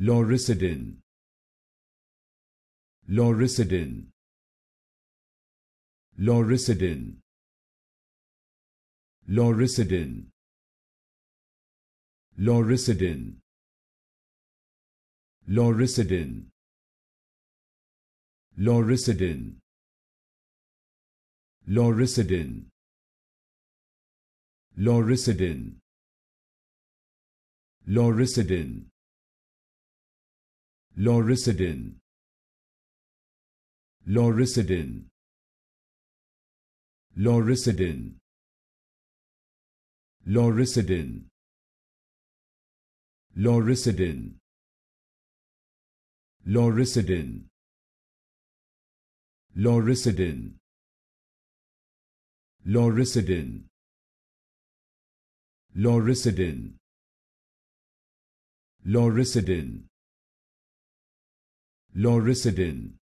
Loricidin Loricidin Loricidin Loricidin Loricidin Loricidin Loricidin Loricidin Loricidin Loricidin Loricidin Loricidin Loricidin Loricidin Loricidin Loricidin Loricidin Loricidin Loricidin Loricidin Lauricidin.